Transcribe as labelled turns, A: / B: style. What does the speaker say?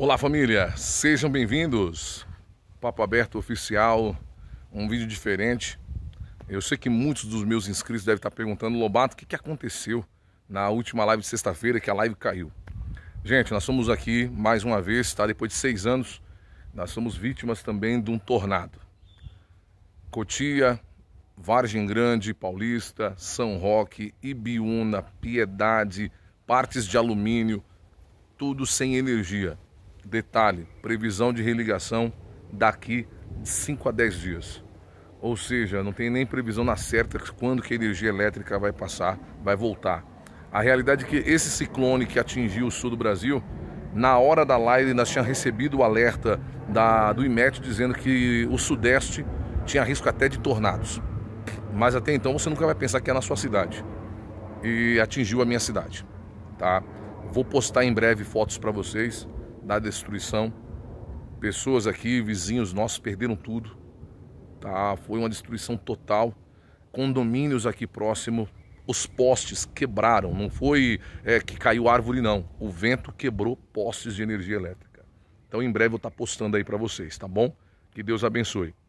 A: Olá família, sejam bem-vindos. Papo aberto oficial, um vídeo diferente. Eu sei que muitos dos meus inscritos devem estar perguntando, Lobato, o que, que aconteceu na última live de sexta-feira que a live caiu? Gente, nós somos aqui mais uma vez, tá? Depois de seis anos, nós somos vítimas também de um tornado. Cotia, Vargem Grande, Paulista, São Roque, Ibiúna, Piedade, partes de alumínio, tudo sem energia Detalhe, previsão de religação daqui de 5 a 10 dias. Ou seja, não tem nem previsão na certa quando que a energia elétrica vai passar, vai voltar. A realidade é que esse ciclone que atingiu o sul do Brasil, na hora da live nós tínhamos recebido o alerta da, do IMET dizendo que o sudeste tinha risco até de tornados. Mas até então você nunca vai pensar que é na sua cidade. E atingiu a minha cidade, tá? Vou postar em breve fotos para vocês da destruição. Pessoas aqui, vizinhos nossos, perderam tudo. Tá? Foi uma destruição total. Condomínios aqui próximo, os postes quebraram. Não foi é, que caiu árvore, não. O vento quebrou postes de energia elétrica. Então em breve eu vou estar tá postando aí para vocês, tá bom? Que Deus abençoe.